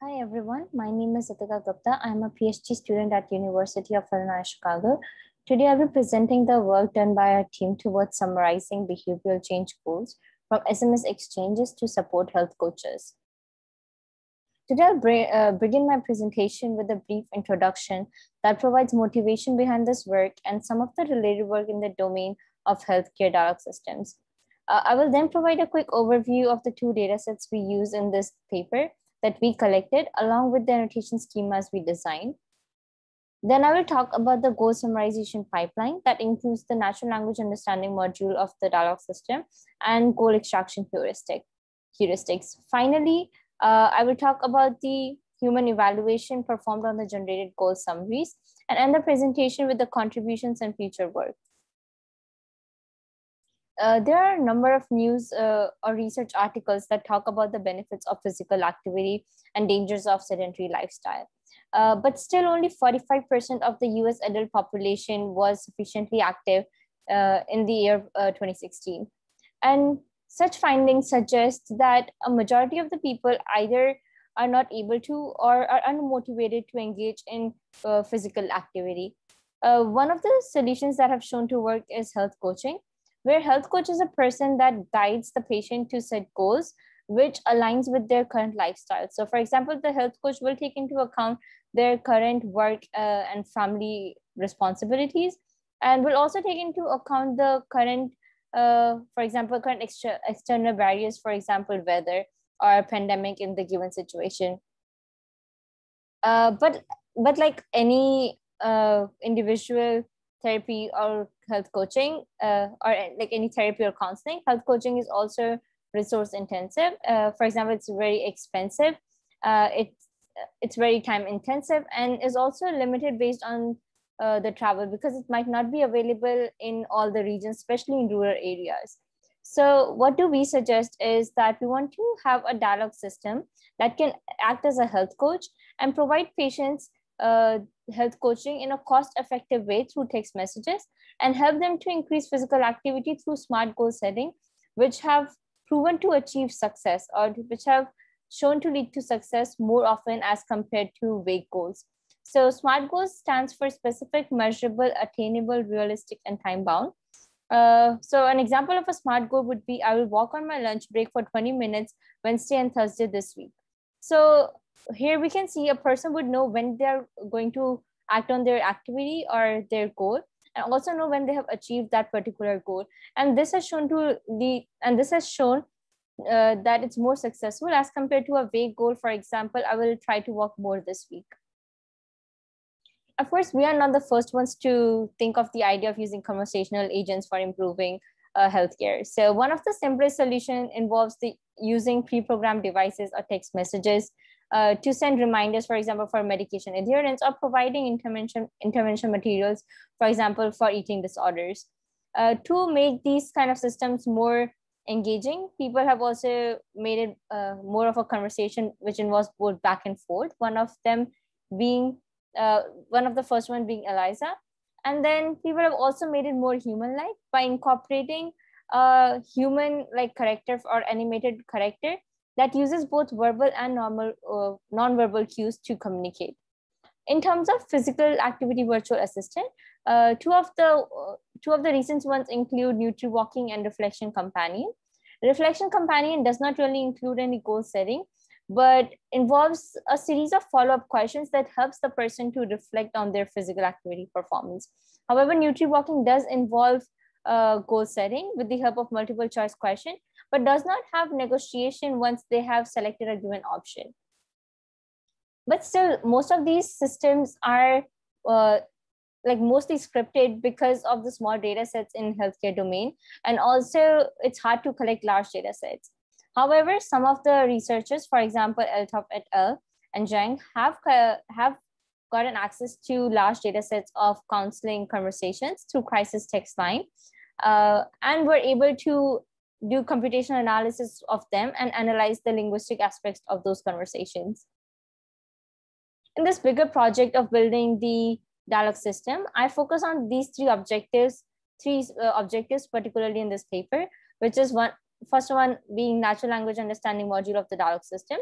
Hi everyone, my name is Atika Gupta. I am a PhD student at University of Illinois Chicago. Today I'll be presenting the work done by our team towards summarizing behavioral change goals from SMS exchanges to support health coaches. Today I'll uh, begin my presentation with a brief introduction that provides motivation behind this work and some of the related work in the domain of healthcare dialogue systems. Uh, I will then provide a quick overview of the two datasets we use in this paper that we collected along with the annotation schemas we designed. Then I will talk about the goal summarization pipeline that includes the natural language understanding module of the dialog system and goal extraction heuristic, heuristics. Finally, uh, I will talk about the human evaluation performed on the generated goal summaries and end the presentation with the contributions and future work uh, there are a number of news uh, or research articles that talk about the benefits of physical activity and dangers of sedentary lifestyle. Uh, but still, only 45% of the US adult population was sufficiently active uh, in the year uh, 2016. And such findings suggest that a majority of the people either are not able to or are unmotivated to engage in uh, physical activity. one of the solutions that have shown to work is health coaching where health coach is a person that guides the patient to set goals which aligns with their current lifestyle. So, for example, the health coach will take into account their current work uh, and family responsibilities, and will also take into account the current, uh, for example, current extra, external barriers, for example, weather or pandemic in the given situation. Uh, but but like any uh, individual therapy or health coaching uh, or like any therapy or counseling, health coaching is also resource intensive. Uh, for example, it's very expensive. Uh, it's it's very time intensive and is also limited based on uh, the travel because it might not be available in all the regions, especially in rural areas. So what do we suggest is that we want to have a dialogue system that can act as a health coach and provide patients uh, health coaching in a cost effective way through text messages and help them to increase physical activity through smart goal setting, which have proven to achieve success or which have shown to lead to success more often as compared to vague goals. So SMART goals stands for specific, measurable, attainable, realistic, and time bound. Uh, so an example of a SMART goal would be I will walk on my lunch break for 20 minutes Wednesday and Thursday this week. So here we can see a person would know when they're going to act on their activity or their goal and also know when they have achieved that particular goal and this has shown to the and this has shown uh, that it's more successful as compared to a vague goal for example i will try to walk more this week of course we are not the first ones to think of the idea of using conversational agents for improving uh, healthcare so one of the simplest solution involves the using pre-programmed devices or text messages uh, to send reminders, for example, for medication adherence or providing intervention, intervention materials, for example, for eating disorders. Uh, to make these kind of systems more engaging, people have also made it uh, more of a conversation which involves both back and forth. One of them being, uh, one of the first one being Eliza. And then people have also made it more human-like by incorporating a human-like character or animated character that uses both verbal and normal, uh, non-verbal cues to communicate. In terms of physical activity virtual assistant, uh, two, of the, uh, two of the recent ones include Nutri Walking and Reflection Companion. Reflection Companion does not really include any goal setting, but involves a series of follow-up questions that helps the person to reflect on their physical activity performance. However, Nutri Walking does involve uh, goal setting with the help of multiple choice question but does not have negotiation once they have selected a given option. But still, most of these systems are uh, like mostly scripted because of the small data sets in healthcare domain. And also it's hard to collect large data sets. However, some of the researchers, for example, Eltop et al. and Zhang have, have gotten access to large data sets of counseling conversations through crisis text line uh, and were able to do computational analysis of them and analyze the linguistic aspects of those conversations. In this bigger project of building the dialogue system, I focus on these three objectives, three uh, objectives, particularly in this paper, which is one, first one being natural language understanding module of the dialogue system.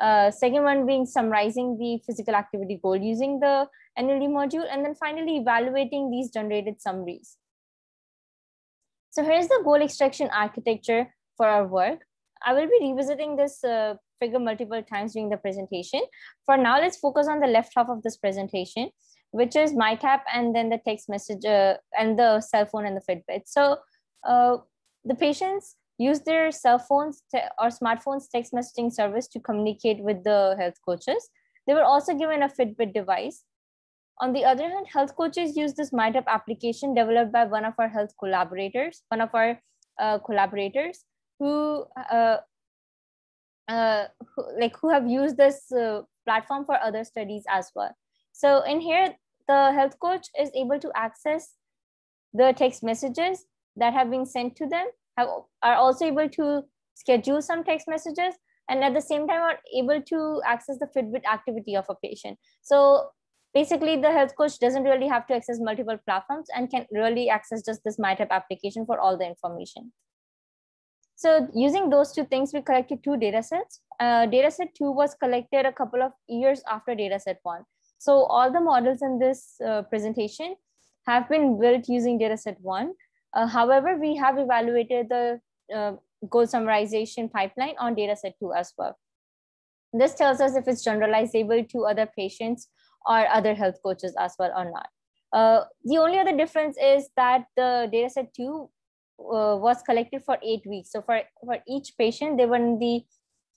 Uh, second one being summarizing the physical activity goal using the NLD module, and then finally evaluating these generated summaries. So here's the goal extraction architecture for our work. I will be revisiting this uh, figure multiple times during the presentation. For now, let's focus on the left half of this presentation, which is MyCap and then the text message uh, and the cell phone and the Fitbit. So uh, the patients use their cell phones or smartphones text messaging service to communicate with the health coaches. They were also given a Fitbit device on the other hand, health coaches use this MindUp application developed by one of our health collaborators, one of our uh, collaborators who, uh, uh, who, like who have used this uh, platform for other studies as well. So in here, the health coach is able to access the text messages that have been sent to them, have, are also able to schedule some text messages, and at the same time are able to access the Fitbit activity of a patient. So basically the health coach doesn't really have to access multiple platforms and can really access just this mytap application for all the information so using those two things we collected two data sets uh, data set two was collected a couple of years after data set one so all the models in this uh, presentation have been built using data set one uh, however we have evaluated the uh, goal summarization pipeline on data set two as well this tells us if it's generalizable to other patients or other health coaches as well or not. Uh, the only other difference is that the data set two uh, was collected for eight weeks. So for, for each patient, they were in the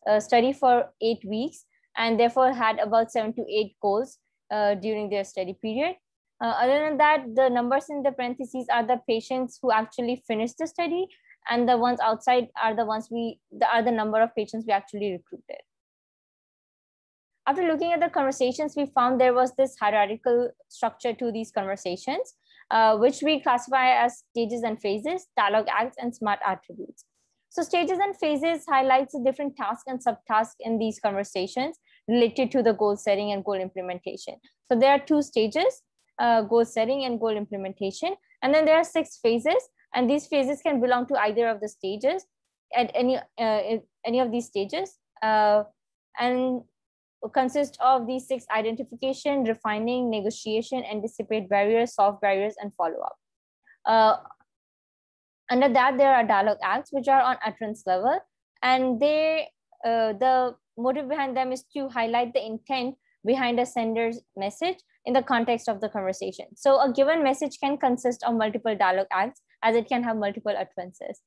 uh, study for eight weeks and therefore had about seven to eight goals uh, during their study period. Uh, other than that, the numbers in the parentheses are the patients who actually finished the study and the ones outside are the ones we, the, are the number of patients we actually recruited after looking at the conversations, we found there was this hierarchical structure to these conversations, uh, which we classify as stages and phases, dialogue acts, and smart attributes. So stages and phases highlights the different tasks and subtasks in these conversations related to the goal setting and goal implementation. So there are two stages, uh, goal setting and goal implementation. And then there are six phases, and these phases can belong to either of the stages at any, uh, any of these stages. Uh, and consist of these six identification, refining, negotiation, anticipate barriers, solve barriers, and follow up. Uh, under that, there are dialogue acts, which are on utterance level, and they uh, the motive behind them is to highlight the intent behind a sender's message in the context of the conversation. So a given message can consist of multiple dialogue acts as it can have multiple utterances.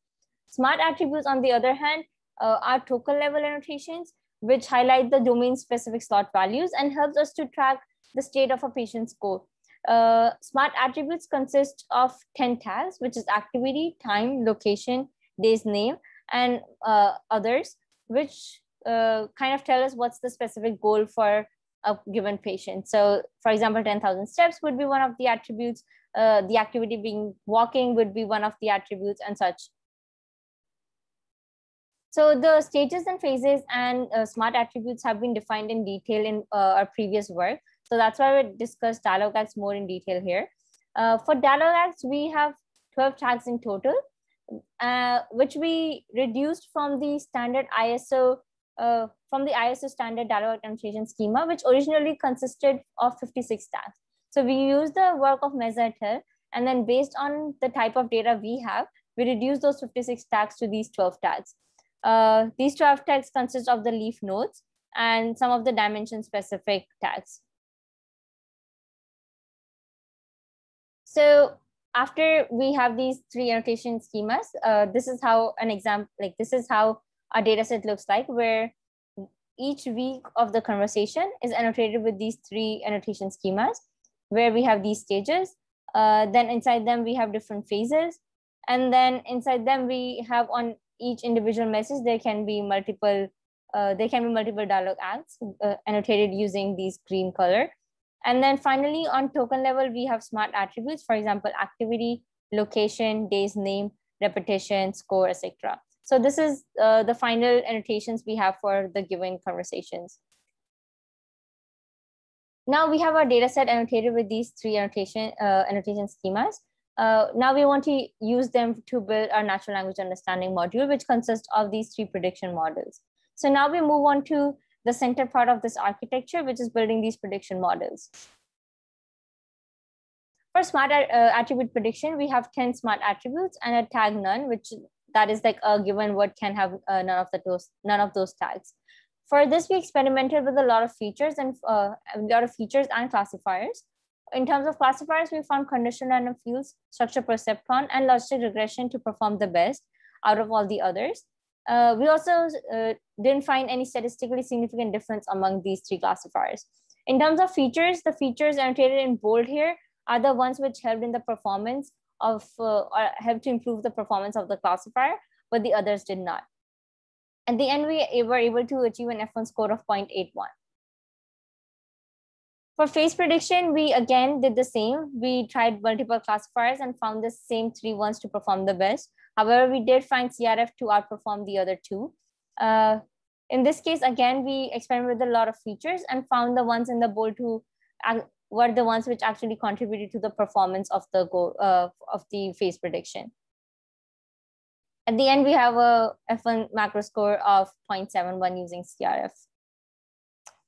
Smart attributes, on the other hand, uh, are token level annotations, which highlight the domain-specific slot values and helps us to track the state of a patient's score. Uh, smart attributes consist of 10 tags, which is activity, time, location, day's name, and uh, others, which uh, kind of tell us what's the specific goal for a given patient. So for example, 10,000 steps would be one of the attributes, uh, the activity being walking would be one of the attributes and such. So the stages and phases and uh, smart attributes have been defined in detail in uh, our previous work. So that's why we discussed dialog acts more in detail here. Uh, for dialog acts, we have 12 tags in total, uh, which we reduced from the standard ISO uh, from the ISO standard dialog annotation schema, which originally consisted of 56 tags. So we use the work of Mezzertel, and then based on the type of data we have, we reduce those 56 tags to these 12 tags. Uh, these 12 tags consist of the leaf nodes and some of the dimension specific tags. So after we have these three annotation schemas, uh, this is how an example, like this is how our data set looks like where each week of the conversation is annotated with these three annotation schemas where we have these stages. Uh, then inside them, we have different phases. And then inside them, we have on each individual message, there can be multiple uh, there can be multiple dialog acts uh, annotated using these green color. And then finally, on token level, we have smart attributes, for example, activity, location, day's name, repetition, score, etc. So this is uh, the final annotations we have for the given conversations. Now we have our data set annotated with these three annotation, uh, annotation schemas. Uh, now we want to use them to build our natural language understanding module, which consists of these three prediction models. So now we move on to the center part of this architecture, which is building these prediction models. For smart uh, attribute prediction, we have 10 smart attributes and a tag none, which that is like a given word can have uh, none of the those, none of those tags. For this, we experimented with a lot of features and uh, a lot of features and classifiers. In terms of classifiers, we found conditional random fields, structure perceptron, and logistic regression to perform the best out of all the others. Uh, we also uh, didn't find any statistically significant difference among these three classifiers. In terms of features, the features annotated in bold here are the ones which helped in the performance of, uh, or helped to improve the performance of the classifier, but the others did not. At the end, we were able to achieve an F1 score of 0.81. For phase prediction, we again did the same. We tried multiple classifiers and found the same three ones to perform the best. However, we did find CRF to outperform the other two. Uh, in this case, again, we experimented with a lot of features and found the ones in the bold who were the ones which actually contributed to the performance of the goal, uh, of the phase prediction. At the end, we have a F1 macro score of 0.71 using CRF.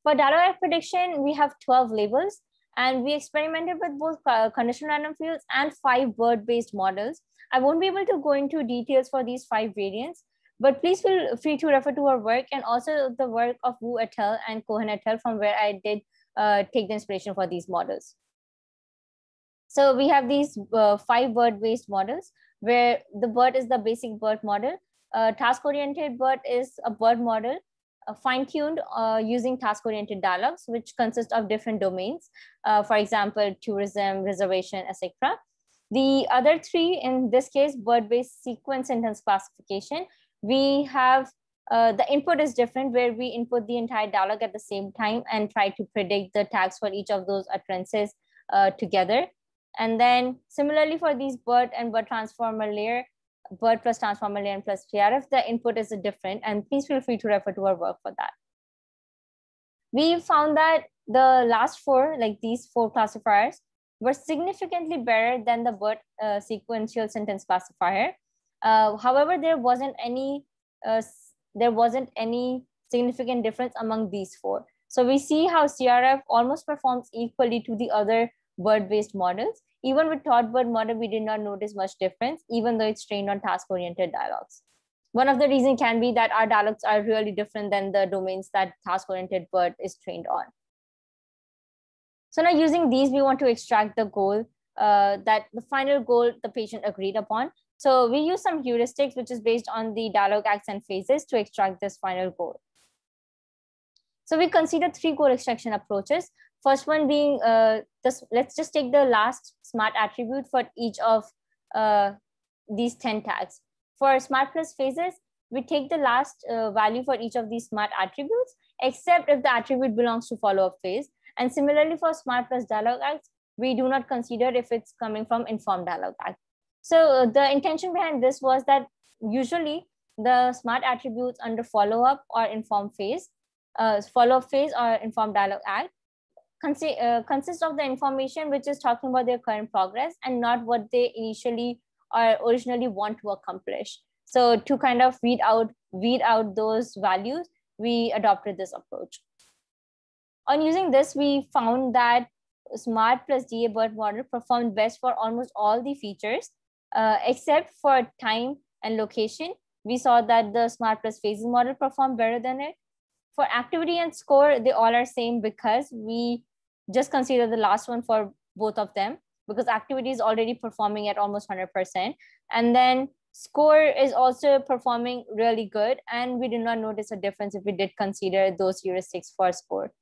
For data prediction, we have 12 labels and we experimented with both conditional random fields and 5 bird word-based models. I won't be able to go into details for these five variants, but please feel free to refer to our work and also the work of Wu et al. and Cohen et al. from where I did uh, take the inspiration for these models. So we have these uh, five bird-based models where the bird is the basic bird model. Uh, Task-oriented bird is a bird model uh, fine-tuned uh, using task-oriented dialogues, which consist of different domains, uh, for example, tourism, reservation, etc. The other three, in this case, word-based sequence sentence classification, we have uh, the input is different where we input the entire dialogue at the same time and try to predict the tags for each of those utterances uh, together. And then similarly for these word and word transformer layer, BERT plus transformer and plus PRF, the input is different. And please feel free to refer to our work for that. We found that the last four, like these four classifiers, were significantly better than the BERT uh, sequential sentence classifier. Uh, however, there wasn't any uh, there wasn't any significant difference among these four. So we see how CRF almost performs equally to the other BERT-based models, even with thought bird model, we did not notice much difference, even though it's trained on task-oriented dialogues. One of the reasons can be that our dialogues are really different than the domains that task-oriented bird is trained on. So now using these, we want to extract the goal uh, that the final goal the patient agreed upon. So we use some heuristics, which is based on the dialogue acts and phases to extract this final goal. So we consider three goal extraction approaches. First one being, uh, this, let's just take the last smart attribute for each of uh, these 10 tags. For smart plus phases, we take the last uh, value for each of these smart attributes, except if the attribute belongs to follow-up phase. And similarly for smart plus dialog acts, we do not consider if it's coming from informed dialog act. So uh, the intention behind this was that usually the smart attributes under follow-up or informed phase, uh, follow-up phase or informed dialog act consi uh, consists of the information which is talking about their current progress and not what they initially or originally want to accomplish. So to kind of weed out, weed out those values, we adopted this approach. On using this, we found that SMART plus DA BERT model performed best for almost all the features, uh, except for time and location. We saw that the SMART plus phases model performed better than it. For activity and score, they all are same because we just consider the last one for both of them because activity is already performing at almost 100%. And then score is also performing really good. And we did not notice a difference if we did consider those heuristics for score.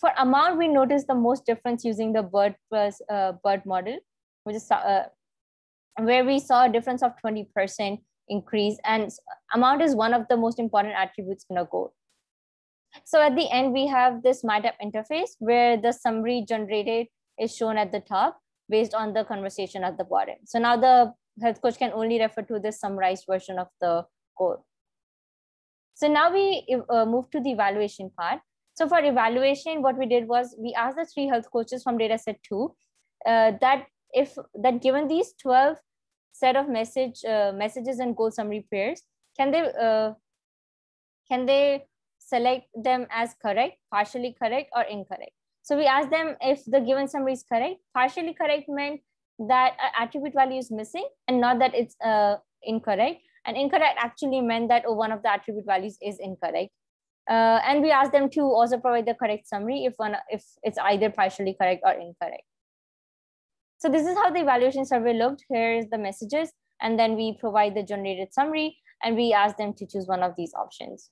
For amount, we noticed the most difference using the bird, plus, uh, bird model, which is uh, where we saw a difference of 20% increase. And amount is one of the most important attributes in a goal. So at the end, we have this MyTap interface where the summary generated is shown at the top based on the conversation at the bottom. So now the health coach can only refer to this summarized version of the code. So now we uh, move to the evaluation part. So for evaluation, what we did was we asked the three health coaches from dataset two uh, that if that given these 12 set of message uh, messages and goal summary pairs, can they uh, can they select them as correct, partially correct, or incorrect. So we ask them if the given summary is correct. Partially correct meant that attribute value is missing and not that it's uh, incorrect. And incorrect actually meant that oh, one of the attribute values is incorrect. Uh, and we ask them to also provide the correct summary if one if it's either partially correct or incorrect. So this is how the evaluation survey looked. Here is the messages, and then we provide the generated summary, and we ask them to choose one of these options.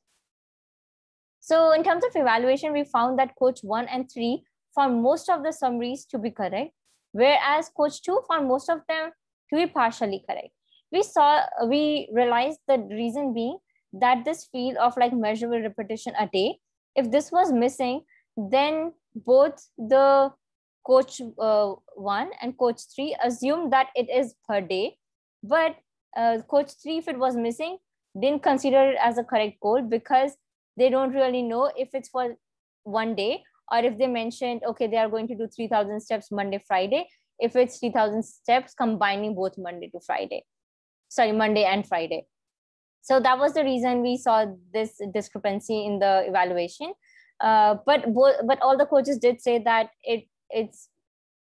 So in terms of evaluation, we found that coach one and three found most of the summaries to be correct, whereas coach two found most of them to be partially correct. We saw, we realized the reason being that this field of like measurable repetition a day, if this was missing, then both the coach uh, one and coach three assume that it is per day, but uh, coach three, if it was missing, didn't consider it as a correct goal because they don't really know if it's for one day or if they mentioned okay they are going to do 3000 steps monday friday if it's 3000 steps combining both monday to friday sorry monday and friday so that was the reason we saw this discrepancy in the evaluation uh, but both, but all the coaches did say that it it's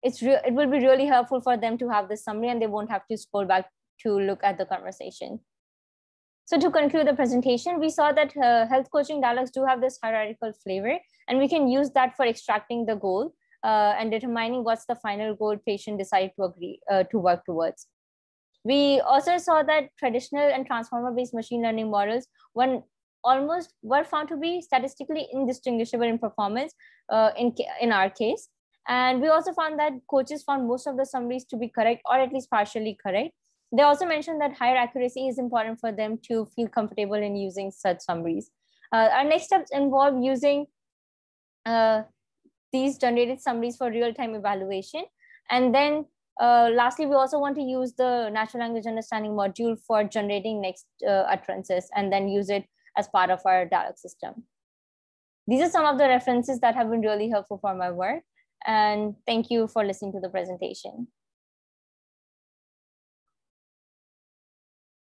it's re- it will be really helpful for them to have this summary and they won't have to scroll back to look at the conversation so to conclude the presentation, we saw that uh, health coaching dialogues do have this hierarchical flavor, and we can use that for extracting the goal uh, and determining what's the final goal patient decide to agree uh, to work towards. We also saw that traditional and transformer-based machine learning models one almost were found to be statistically indistinguishable in performance uh, in, in our case. And we also found that coaches found most of the summaries to be correct or at least partially correct they also mentioned that higher accuracy is important for them to feel comfortable in using such summaries. Uh, our next steps involve using uh, these generated summaries for real-time evaluation. And then uh, lastly, we also want to use the natural language understanding module for generating next uh, utterances and then use it as part of our dialog system. These are some of the references that have been really helpful for my work. And thank you for listening to the presentation.